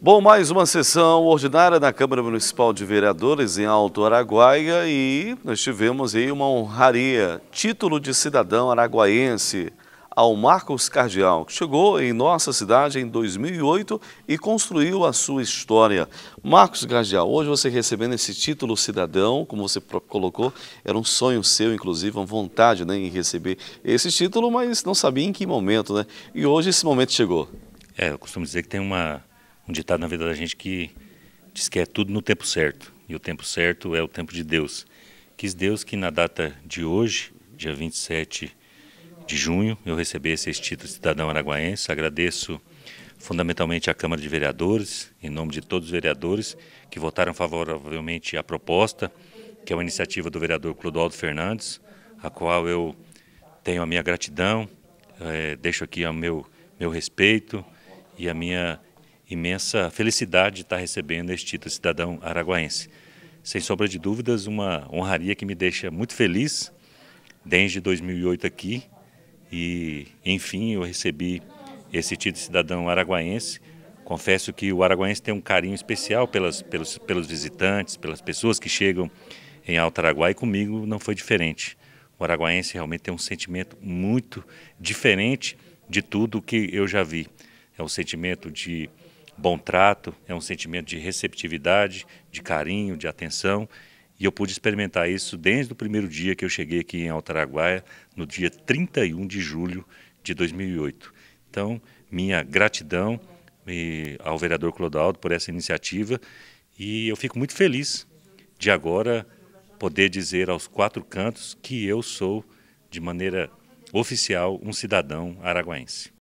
Bom, mais uma sessão ordinária da Câmara Municipal de Vereadores em Alto Araguaia e nós tivemos aí uma honraria, título de cidadão araguaense ao Marcos Cardial, que chegou em nossa cidade em 2008 e construiu a sua história. Marcos Cardial, hoje você recebendo esse título cidadão, como você colocou, era um sonho seu, inclusive, uma vontade né, em receber esse título, mas não sabia em que momento, né? E hoje esse momento chegou. É, eu costumo dizer que tem uma um ditado na vida da gente que diz que é tudo no tempo certo. E o tempo certo é o tempo de Deus. Quis Deus que na data de hoje, dia 27 de junho, eu recebesse esse título de cidadão araguaense. Agradeço fundamentalmente à Câmara de Vereadores, em nome de todos os vereadores que votaram favoravelmente à proposta, que é uma iniciativa do vereador Clodoaldo Fernandes, a qual eu tenho a minha gratidão, é, deixo aqui o meu, meu respeito e a minha imensa felicidade de estar recebendo este título cidadão araguaense. Sem sombra de dúvidas, uma honraria que me deixa muito feliz desde 2008 aqui e, enfim, eu recebi esse título cidadão araguaense. Confesso que o araguaense tem um carinho especial pelas, pelos, pelos visitantes, pelas pessoas que chegam em Alto Araguai e comigo não foi diferente. O araguaense realmente tem um sentimento muito diferente de tudo que eu já vi. É um sentimento de bom trato, é um sentimento de receptividade, de carinho, de atenção. E eu pude experimentar isso desde o primeiro dia que eu cheguei aqui em Altaraguaia, no dia 31 de julho de 2008. Então, minha gratidão ao vereador Clodoaldo por essa iniciativa e eu fico muito feliz de agora poder dizer aos quatro cantos que eu sou, de maneira oficial, um cidadão araguaense.